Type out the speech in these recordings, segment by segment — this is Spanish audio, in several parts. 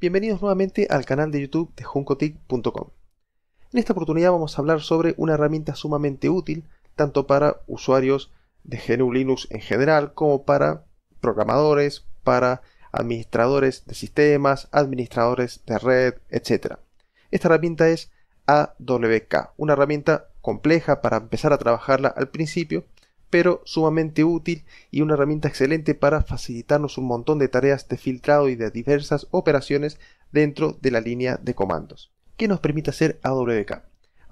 Bienvenidos nuevamente al canal de YouTube de juncotic.com. En esta oportunidad vamos a hablar sobre una herramienta sumamente útil tanto para usuarios de GNU Linux en general como para programadores, para administradores de sistemas, administradores de red, etc. Esta herramienta es AWK, una herramienta compleja para empezar a trabajarla al principio, pero sumamente útil y una herramienta excelente para facilitarnos un montón de tareas de filtrado y de diversas operaciones dentro de la línea de comandos. ¿Qué nos permite hacer AWK?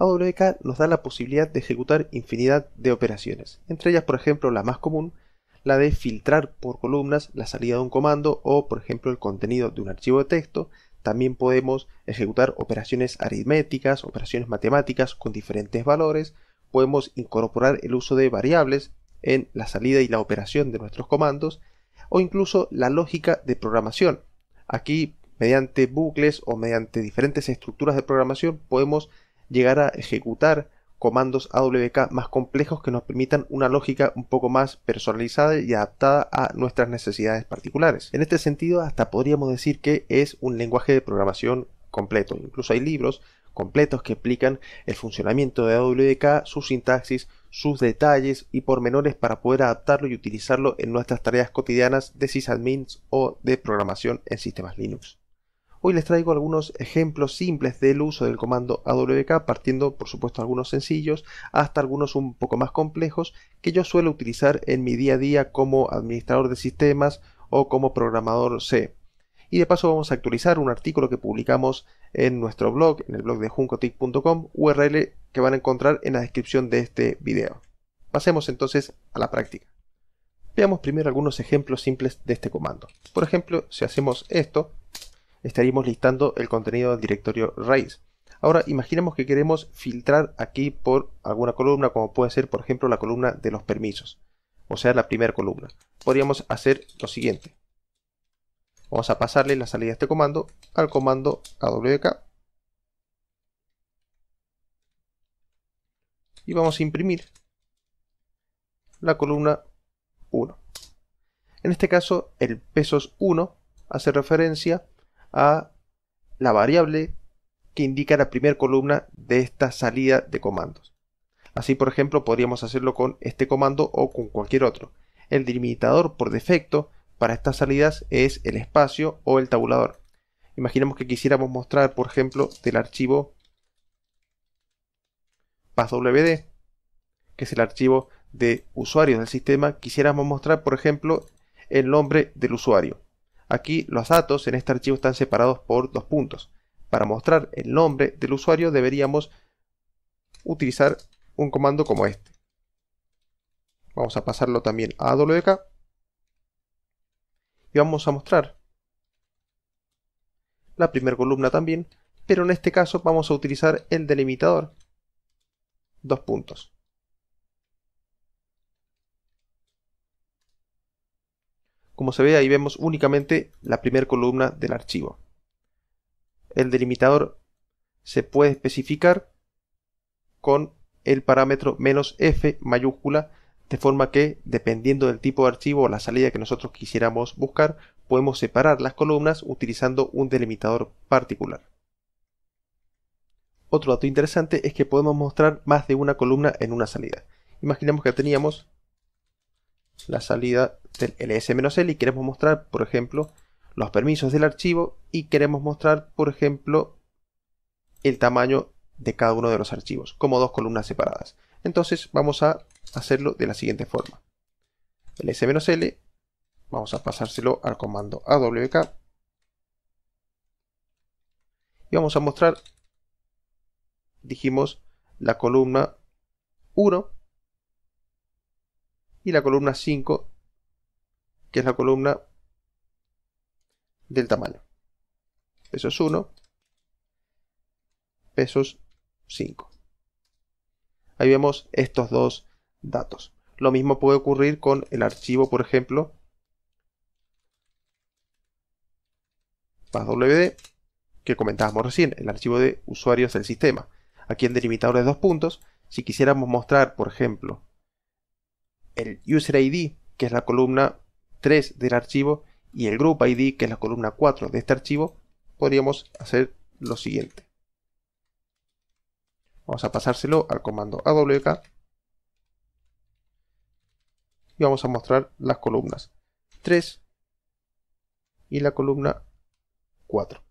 AWK nos da la posibilidad de ejecutar infinidad de operaciones, entre ellas por ejemplo la más común, la de filtrar por columnas la salida de un comando o por ejemplo el contenido de un archivo de texto, también podemos ejecutar operaciones aritméticas, operaciones matemáticas con diferentes valores, podemos incorporar el uso de variables en la salida y la operación de nuestros comandos, o incluso la lógica de programación. Aquí, mediante bucles o mediante diferentes estructuras de programación, podemos llegar a ejecutar comandos AWK más complejos que nos permitan una lógica un poco más personalizada y adaptada a nuestras necesidades particulares. En este sentido, hasta podríamos decir que es un lenguaje de programación completo. Incluso hay libros completos que explican el funcionamiento de AWK, su sintaxis, sus detalles y pormenores para poder adaptarlo y utilizarlo en nuestras tareas cotidianas de sysadmins o de programación en sistemas Linux. Hoy les traigo algunos ejemplos simples del uso del comando AWK, partiendo por supuesto algunos sencillos hasta algunos un poco más complejos que yo suelo utilizar en mi día a día como administrador de sistemas o como programador C y de paso vamos a actualizar un artículo que publicamos en nuestro blog, en el blog de juncotic.com, URL que van a encontrar en la descripción de este video. Pasemos entonces a la práctica. Veamos primero algunos ejemplos simples de este comando. Por ejemplo, si hacemos esto, estaríamos listando el contenido del directorio raíz. Ahora imaginemos que queremos filtrar aquí por alguna columna, como puede ser por ejemplo la columna de los permisos, o sea la primera columna. Podríamos hacer lo siguiente. Vamos a pasarle la salida de este comando al comando AWK. Y vamos a imprimir la columna 1. En este caso, el pesos 1 hace referencia a la variable que indica la primera columna de esta salida de comandos. Así, por ejemplo, podríamos hacerlo con este comando o con cualquier otro. El delimitador por defecto para estas salidas es el espacio o el tabulador. Imaginemos que quisiéramos mostrar, por ejemplo, del archivo passwd, que es el archivo de usuarios del sistema, quisiéramos mostrar, por ejemplo, el nombre del usuario. Aquí los datos en este archivo están separados por dos puntos. Para mostrar el nombre del usuario deberíamos utilizar un comando como este. Vamos a pasarlo también a WK. Y vamos a mostrar. La primera columna también, pero en este caso vamos a utilizar el delimitador. Dos puntos. Como se ve ahí vemos únicamente la primera columna del archivo. El delimitador se puede especificar con el parámetro menos "f" mayúscula de forma que, dependiendo del tipo de archivo o la salida que nosotros quisiéramos buscar, podemos separar las columnas utilizando un delimitador particular. Otro dato interesante es que podemos mostrar más de una columna en una salida. Imaginemos que teníamos la salida del ls-l y queremos mostrar, por ejemplo, los permisos del archivo y queremos mostrar, por ejemplo, el tamaño de cada uno de los archivos, como dos columnas separadas. Entonces vamos a hacerlo de la siguiente forma. El S-L, vamos a pasárselo al comando AWK. Y vamos a mostrar, dijimos, la columna 1 y la columna 5, que es la columna del tamaño. Pesos 1, pesos 5. Ahí vemos estos dos datos. Lo mismo puede ocurrir con el archivo, por ejemplo, PASWD, que comentábamos recién, el archivo de usuarios del sistema. Aquí en delimitadores dos puntos, si quisiéramos mostrar, por ejemplo, el user que es la columna 3 del archivo, y el group ID, que es la columna 4 de este archivo, podríamos hacer lo siguiente. Vamos a pasárselo al comando AWK y vamos a mostrar las columnas 3 y la columna 4.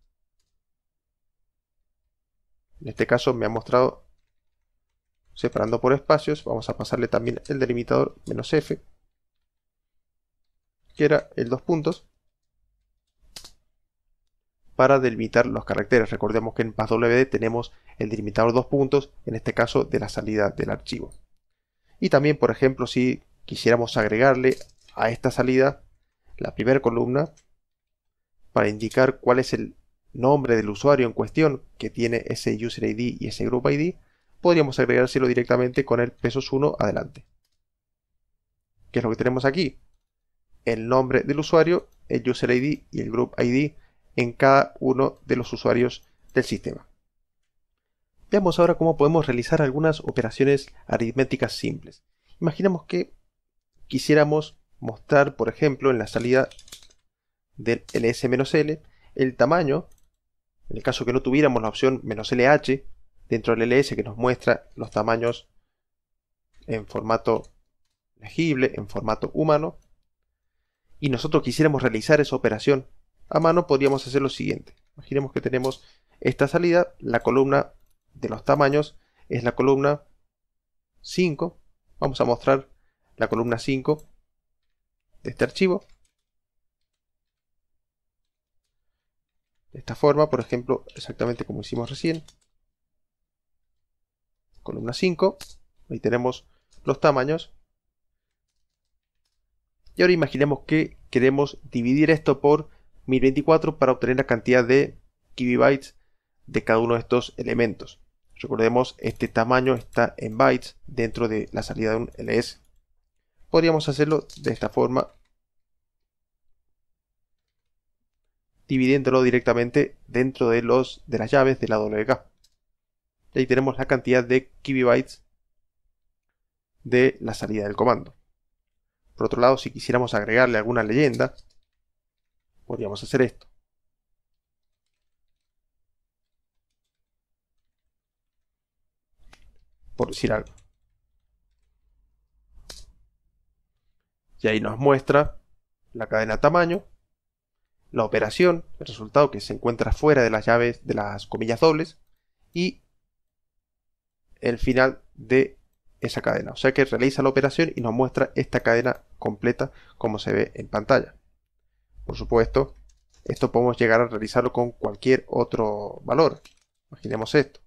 En este caso me ha mostrado separando por espacios, vamos a pasarle también el delimitador "-f", que era el dos puntos, para delimitar los caracteres. Recordemos que en PassWD tenemos el delimitador dos puntos, en este caso de la salida del archivo. Y también, por ejemplo, si quisiéramos agregarle a esta salida la primera columna para indicar cuál es el nombre del usuario en cuestión que tiene ese user ID y ese group ID, podríamos agregárselo directamente con el pesos 1 adelante. ¿Qué es lo que tenemos aquí? El nombre del usuario, el user ID y el group ID en cada uno de los usuarios del sistema. Veamos ahora cómo podemos realizar algunas operaciones aritméticas simples. Imaginemos que quisiéramos mostrar, por ejemplo, en la salida del ls-l el tamaño, en el caso que no tuviéramos la opción "-lh", dentro del ls que nos muestra los tamaños en formato legible, en formato humano, y nosotros quisiéramos realizar esa operación a mano podríamos hacer lo siguiente. Imaginemos que tenemos esta salida, la columna de los tamaños es la columna 5. Vamos a mostrar la columna 5 de este archivo. De esta forma, por ejemplo, exactamente como hicimos recién. Columna 5. Ahí tenemos los tamaños. Y ahora imaginemos que queremos dividir esto por 1024 para obtener la cantidad de kibibytes de cada uno de estos elementos. Recordemos, este tamaño está en bytes dentro de la salida de un ls. Podríamos hacerlo de esta forma, dividiéndolo directamente dentro de, los, de las llaves de la WK. Y ahí tenemos la cantidad de kibibytes de la salida del comando. Por otro lado, si quisiéramos agregarle alguna leyenda, podríamos hacer esto. Por decir algo. Y ahí nos muestra la cadena tamaño, la operación, el resultado que se encuentra fuera de las llaves de las comillas dobles y el final de esa cadena. O sea que realiza la operación y nos muestra esta cadena completa como se ve en pantalla. Por supuesto, esto podemos llegar a realizarlo con cualquier otro valor. Imaginemos esto.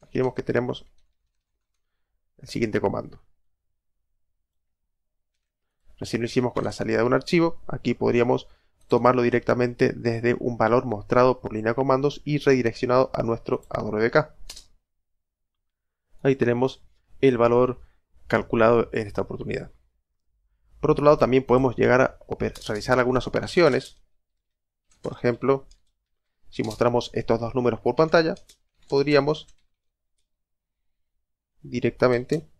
Imaginemos que tenemos el siguiente comando. Recién lo hicimos con la salida de un archivo. Aquí podríamos tomarlo directamente desde un valor mostrado por línea de comandos y redireccionado a nuestro de Ahí tenemos el valor calculado en esta oportunidad. Por otro lado, también podemos llegar a realizar algunas operaciones. Por ejemplo, si mostramos estos dos números por pantalla, podríamos directamente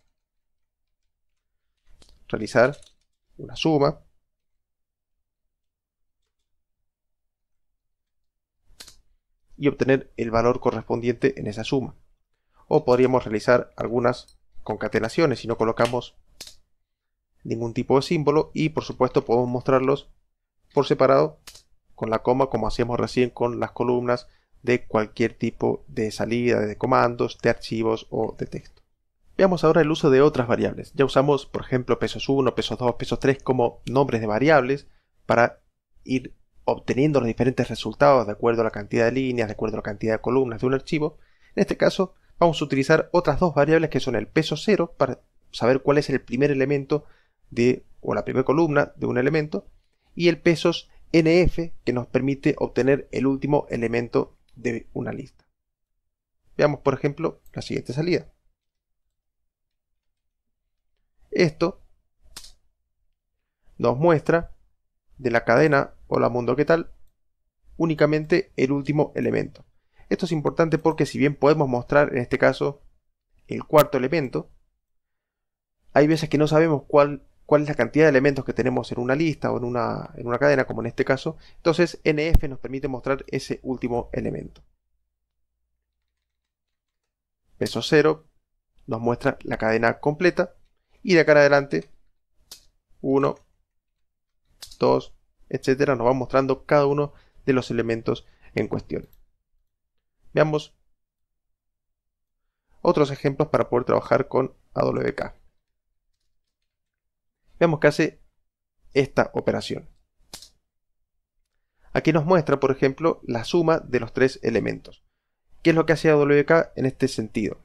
realizar una suma y obtener el valor correspondiente en esa suma. O podríamos realizar algunas concatenaciones si no colocamos ningún tipo de símbolo y por supuesto podemos mostrarlos por separado con la coma como hacíamos recién con las columnas de cualquier tipo de salida de comandos, de archivos o de texto. Veamos ahora el uso de otras variables. Ya usamos, por ejemplo, pesos 1, pesos 2, pesos 3 como nombres de variables para ir obteniendo los diferentes resultados de acuerdo a la cantidad de líneas, de acuerdo a la cantidad de columnas de un archivo. En este caso, vamos a utilizar otras dos variables que son el peso 0 para saber cuál es el primer elemento de, o la primera columna de un elemento, y el pesos NF que nos permite obtener el último elemento de una lista. Veamos por ejemplo la siguiente salida. Esto nos muestra de la cadena hola mundo que tal únicamente el último elemento. Esto es importante porque si bien podemos mostrar en este caso el cuarto elemento, hay veces que no sabemos cuál cuál es la cantidad de elementos que tenemos en una lista o en una, en una cadena, como en este caso. Entonces, NF nos permite mostrar ese último elemento. Peso 0 nos muestra la cadena completa. Y de acá adelante, 1, 2, etcétera, nos va mostrando cada uno de los elementos en cuestión. Veamos otros ejemplos para poder trabajar con AWK. Veamos hace esta operación. Aquí nos muestra, por ejemplo, la suma de los tres elementos. ¿Qué es lo que hace AWK en este sentido?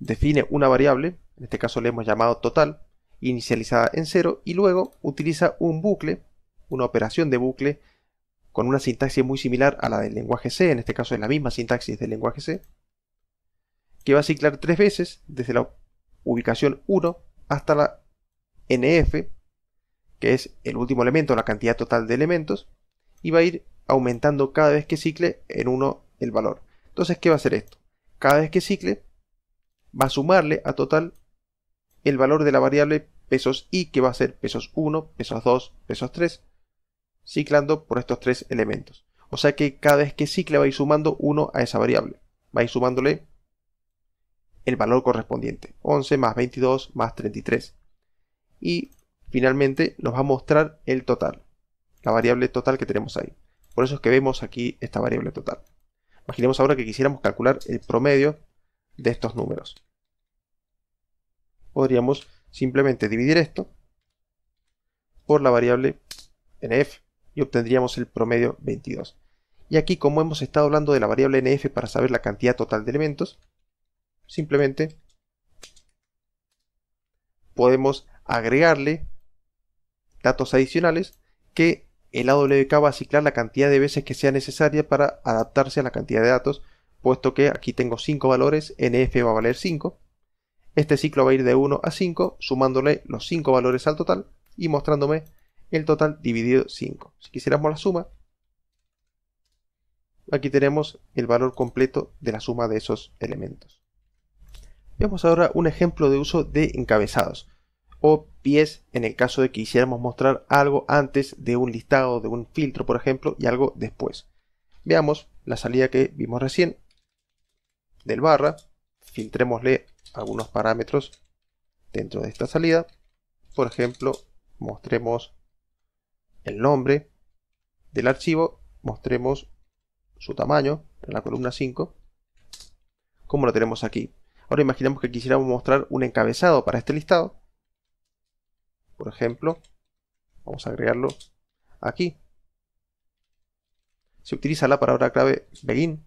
Define una variable, en este caso le hemos llamado total, inicializada en 0 y luego utiliza un bucle, una operación de bucle con una sintaxis muy similar a la del lenguaje C, en este caso es la misma sintaxis del lenguaje C, que va a ciclar tres veces desde la ubicación 1 hasta la NF, que es el último elemento, la cantidad total de elementos, y va a ir aumentando cada vez que cicle en 1 el valor. Entonces, ¿qué va a hacer esto? Cada vez que cicle, va a sumarle a total el valor de la variable pesos i, que va a ser pesos 1, pesos 2, pesos 3, ciclando por estos tres elementos. O sea que cada vez que cicle va a ir sumando uno a esa variable. Va a ir sumándole el valor correspondiente. 11 más 22 más 33 y finalmente nos va a mostrar el total, la variable total que tenemos ahí. Por eso es que vemos aquí esta variable total. Imaginemos ahora que quisiéramos calcular el promedio de estos números. Podríamos simplemente dividir esto por la variable nf y obtendríamos el promedio 22. Y aquí como hemos estado hablando de la variable nf para saber la cantidad total de elementos, simplemente podemos agregarle datos adicionales que el AWK va a ciclar la cantidad de veces que sea necesaria para adaptarse a la cantidad de datos, puesto que aquí tengo 5 valores, NF va a valer 5. Este ciclo va a ir de 1 a 5, sumándole los 5 valores al total y mostrándome el total dividido 5. Si quisiéramos la suma, aquí tenemos el valor completo de la suma de esos elementos. Veamos ahora un ejemplo de uso de encabezados o pies en el caso de que quisiéramos mostrar algo antes de un listado, de un filtro, por ejemplo, y algo después. Veamos la salida que vimos recién del barra, filtrémosle algunos parámetros dentro de esta salida. Por ejemplo, mostremos el nombre del archivo, mostremos su tamaño en la columna 5, como lo tenemos aquí. Ahora imaginemos que quisiéramos mostrar un encabezado para este listado. Por ejemplo, vamos a agregarlo aquí. Se utiliza la palabra clave begin.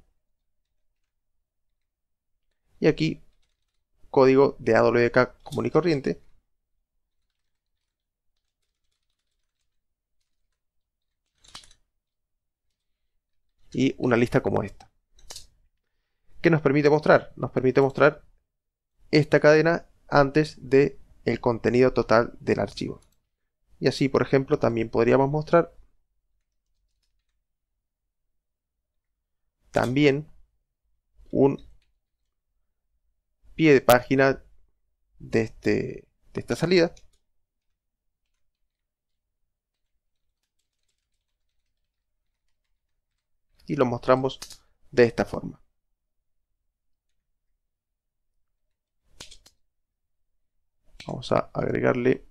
Y aquí código de AWK común y corriente. Y una lista como esta. ¿Qué nos permite mostrar? Nos permite mostrar esta cadena antes de el contenido total del archivo. Y así, por ejemplo, también podríamos mostrar también un pie de página de, este, de esta salida. Y lo mostramos de esta forma. Vamos a agregarle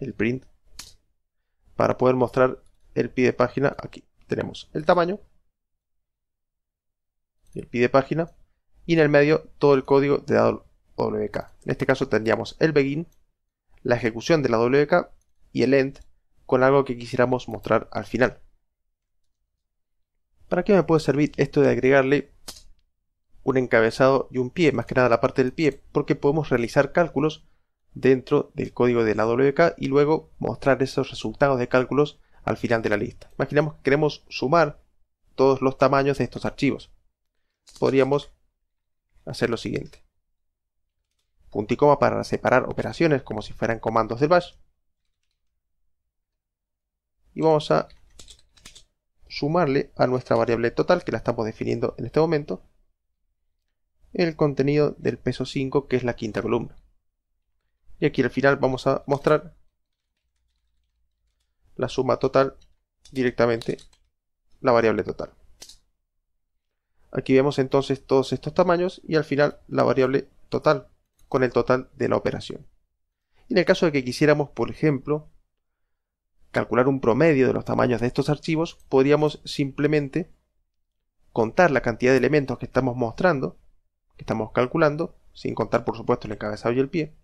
el print para poder mostrar el pie de página aquí. Tenemos el tamaño, el pie de página y en el medio todo el código de WK. En este caso tendríamos el begin, la ejecución de la WK y el end con algo que quisiéramos mostrar al final. ¿Para qué me puede servir esto de agregarle un encabezado y un pie, más que nada la parte del pie, porque podemos realizar cálculos dentro del código de la WK y luego mostrar esos resultados de cálculos al final de la lista. Imaginamos que queremos sumar todos los tamaños de estos archivos. Podríamos hacer lo siguiente. Punto y coma para separar operaciones como si fueran comandos del bash. Y vamos a sumarle a nuestra variable total que la estamos definiendo en este momento el contenido del peso 5 que es la quinta columna. Y aquí al final vamos a mostrar la suma total directamente la variable total. Aquí vemos entonces todos estos tamaños y al final la variable total con el total de la operación. Y en el caso de que quisiéramos, por ejemplo, calcular un promedio de los tamaños de estos archivos, podríamos simplemente contar la cantidad de elementos que estamos mostrando que estamos calculando, sin contar por supuesto el encabezado y el pie,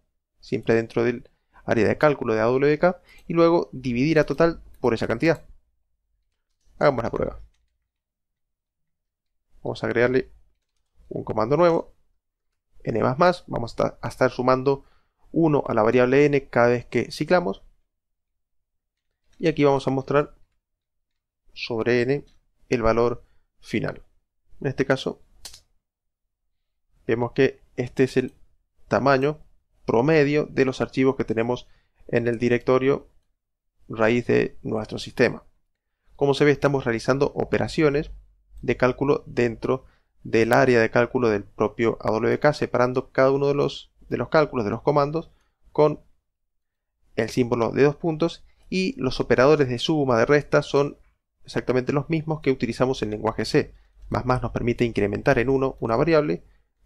siempre dentro del área de cálculo de AWK, y luego dividir a total por esa cantidad. Hagamos la prueba. Vamos a agregarle un comando nuevo, n más vamos a estar sumando 1 a la variable n cada vez que ciclamos, y aquí vamos a mostrar sobre n el valor final. En este caso vemos que este es el tamaño promedio de los archivos que tenemos en el directorio raíz de nuestro sistema. Como se ve, estamos realizando operaciones de cálculo dentro del área de cálculo del propio AWK, separando cada uno de los, cálculos, de los comandos, con el símbolo de dos puntos y los operadores de suma, de resta, son exactamente los mismos que utilizamos en lenguaje C. Más más nos permite incrementar en uno una variable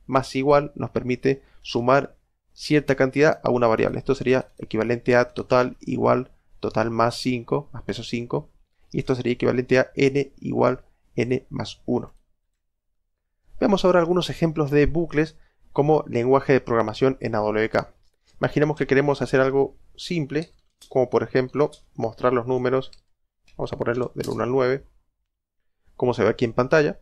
más igual nos permite sumar cierta cantidad a una variable. Esto sería equivalente a total igual total más 5, más peso 5. Y esto sería equivalente a n igual n más 1. Veamos ahora algunos ejemplos de bucles como lenguaje de programación en AWK. Imaginemos que queremos hacer algo simple, como por ejemplo mostrar los números, vamos a ponerlo del 1 al 9, como se ve aquí en pantalla.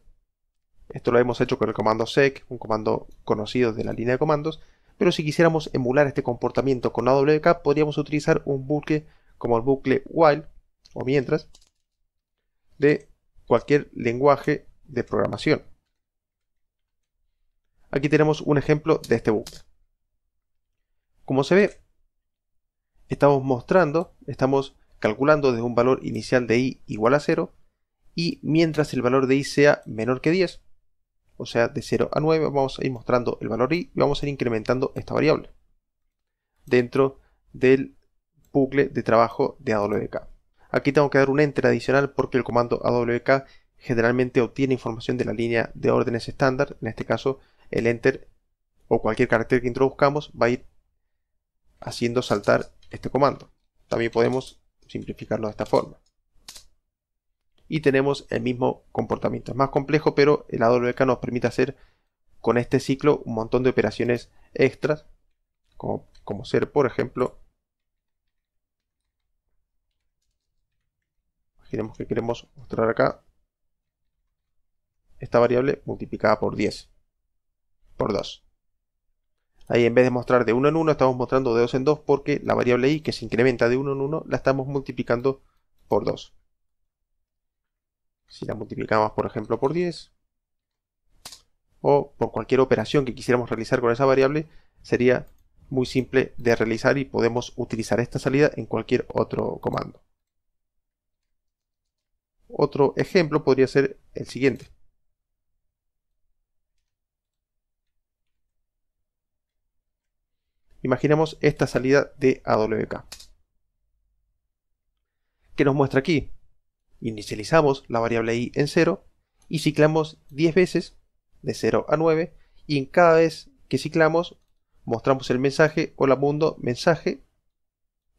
Esto lo hemos hecho con el comando sec, un comando conocido de la línea de comandos, pero si quisiéramos emular este comportamiento con AWK podríamos utilizar un bucle como el bucle while o mientras de cualquier lenguaje de programación. Aquí tenemos un ejemplo de este bucle. Como se ve, estamos mostrando, estamos calculando desde un valor inicial de i igual a 0 y mientras el valor de i sea menor que 10, o sea de 0 a 9, vamos a ir mostrando el valor i y vamos a ir incrementando esta variable dentro del bucle de trabajo de AWK. Aquí tengo que dar un enter adicional porque el comando AWK generalmente obtiene información de la línea de órdenes estándar, en este caso el enter o cualquier carácter que introduzcamos va a ir haciendo saltar este comando. También podemos simplificarlo de esta forma y tenemos el mismo comportamiento. Es más complejo, pero el AWK nos permite hacer con este ciclo un montón de operaciones extras, como, ser, por ejemplo, imaginemos que queremos mostrar acá esta variable multiplicada por 10, por 2. Ahí en vez de mostrar de 1 en 1 estamos mostrando de 2 en 2 porque la variable i que se incrementa de 1 en 1 la estamos multiplicando por 2 si la multiplicamos por ejemplo por 10, o por cualquier operación que quisiéramos realizar con esa variable, sería muy simple de realizar y podemos utilizar esta salida en cualquier otro comando. Otro ejemplo podría ser el siguiente. Imaginemos esta salida de AWK. que nos muestra aquí? inicializamos la variable i en 0 y ciclamos 10 veces de 0 a 9 y en cada vez que ciclamos mostramos el mensaje hola mundo mensaje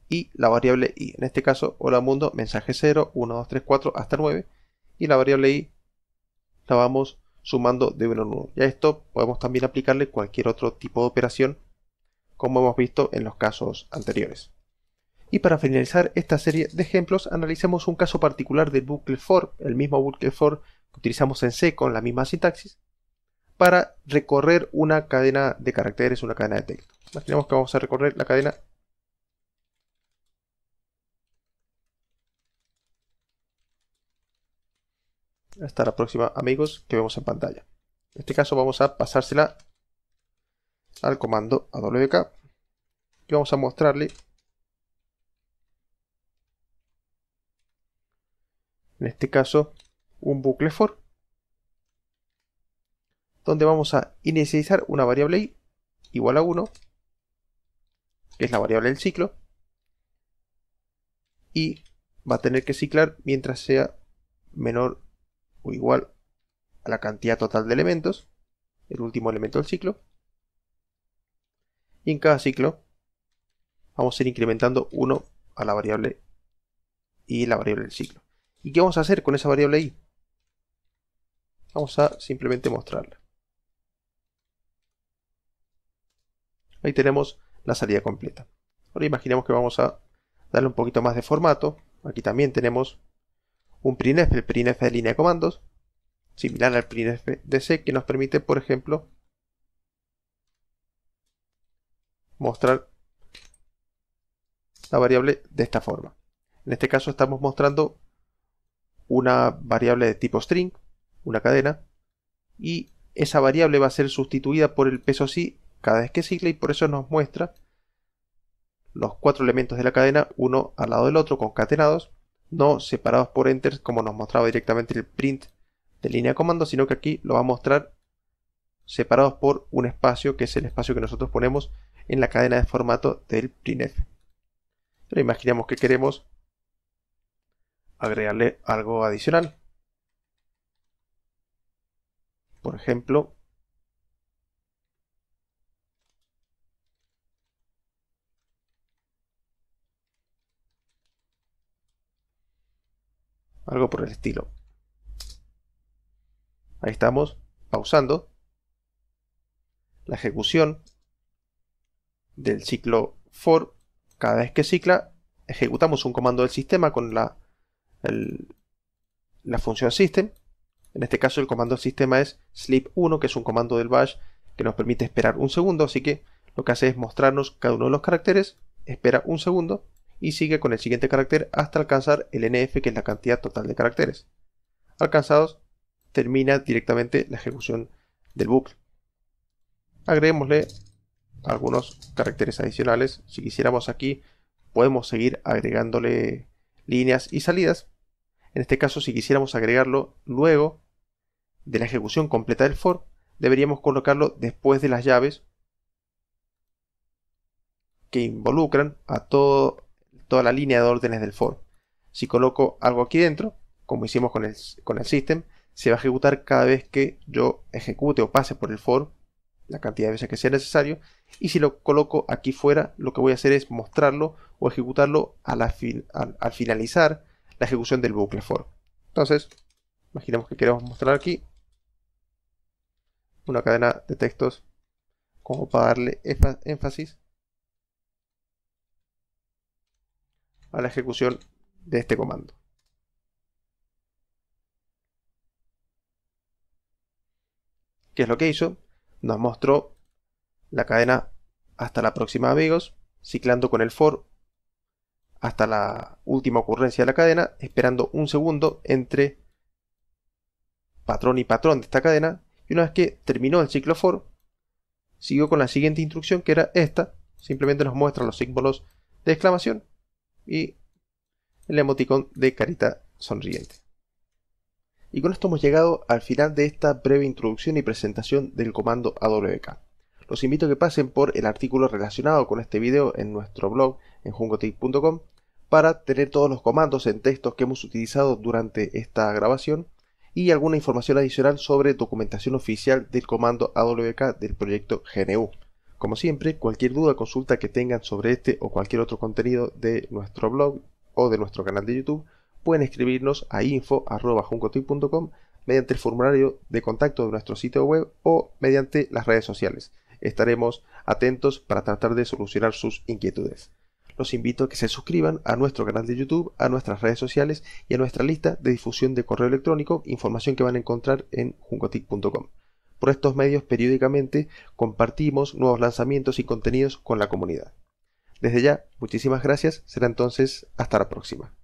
y la variable i, en este caso hola mundo mensaje 0, 1, 2, 3, 4 hasta 9 y la variable i la vamos sumando de 1 en 1 y a esto podemos también aplicarle cualquier otro tipo de operación como hemos visto en los casos anteriores. Y para finalizar esta serie de ejemplos, analicemos un caso particular del bucle for, el mismo bucle for que utilizamos en C con la misma sintaxis, para recorrer una cadena de caracteres, una cadena de texto. Imaginemos que vamos a recorrer la cadena hasta la próxima amigos que vemos en pantalla. En este caso vamos a pasársela al comando awk y vamos a mostrarle en este caso un bucle for, donde vamos a inicializar una variable i igual a 1, que es la variable del ciclo, y va a tener que ciclar mientras sea menor o igual a la cantidad total de elementos, el último elemento del ciclo, y en cada ciclo vamos a ir incrementando 1 a la variable y la variable del ciclo. ¿Y qué vamos a hacer con esa variable i? Vamos a simplemente mostrarla. Ahí tenemos la salida completa. Ahora imaginemos que vamos a darle un poquito más de formato. Aquí también tenemos un printf, el printf de línea de comandos, similar al printf de C, que nos permite, por ejemplo, mostrar la variable de esta forma. En este caso estamos mostrando una variable de tipo string, una cadena, y esa variable va a ser sustituida por el peso si cada vez que sigla y por eso nos muestra los cuatro elementos de la cadena uno al lado del otro concatenados, no separados por enters como nos mostraba directamente el print de línea de comando, sino que aquí lo va a mostrar separados por un espacio que es el espacio que nosotros ponemos en la cadena de formato del printf. Pero imaginamos que queremos agregarle algo adicional. Por ejemplo, algo por el estilo. Ahí estamos, pausando la ejecución del ciclo for. Cada vez que cicla, ejecutamos un comando del sistema con la la función system. En este caso el comando sistema es sleep1, que es un comando del bash que nos permite esperar un segundo, así que lo que hace es mostrarnos cada uno de los caracteres, espera un segundo y sigue con el siguiente carácter hasta alcanzar el NF, que es la cantidad total de caracteres. Alcanzados, termina directamente la ejecución del bucle. Agreguémosle algunos caracteres adicionales. Si quisiéramos aquí, podemos seguir agregándole líneas y salidas. En este caso, si quisiéramos agregarlo luego de la ejecución completa del for, deberíamos colocarlo después de las llaves que involucran a toda la línea de órdenes del for. Si coloco algo aquí dentro, como hicimos con el, con el system, se va a ejecutar cada vez que yo ejecute o pase por el for, la cantidad de veces que sea necesario, y si lo coloco aquí fuera, lo que voy a hacer es mostrarlo o ejecutarlo al, al, finalizar la ejecución del bucle for. Entonces, imaginemos que queremos mostrar aquí una cadena de textos como para darle énfasis a la ejecución de este comando. ¿Qué es lo que hizo? Nos mostró la cadena hasta la próxima amigos, ciclando con el for hasta la última ocurrencia de la cadena, esperando un segundo entre patrón y patrón de esta cadena, y una vez que terminó el ciclo for, siguió con la siguiente instrucción que era esta, simplemente nos muestra los símbolos de exclamación y el emoticón de carita sonriente. Y con esto hemos llegado al final de esta breve introducción y presentación del comando AWK los invito a que pasen por el artículo relacionado con este video en nuestro blog en jungotip.com para tener todos los comandos en textos que hemos utilizado durante esta grabación y alguna información adicional sobre documentación oficial del comando AWK del proyecto GNU. Como siempre, cualquier duda o consulta que tengan sobre este o cualquier otro contenido de nuestro blog o de nuestro canal de YouTube, pueden escribirnos a info.juncotip.com mediante el formulario de contacto de nuestro sitio web o mediante las redes sociales estaremos atentos para tratar de solucionar sus inquietudes. Los invito a que se suscriban a nuestro canal de YouTube, a nuestras redes sociales y a nuestra lista de difusión de correo electrónico, información que van a encontrar en jungotic.com. Por estos medios periódicamente compartimos nuevos lanzamientos y contenidos con la comunidad. Desde ya, muchísimas gracias, será entonces hasta la próxima.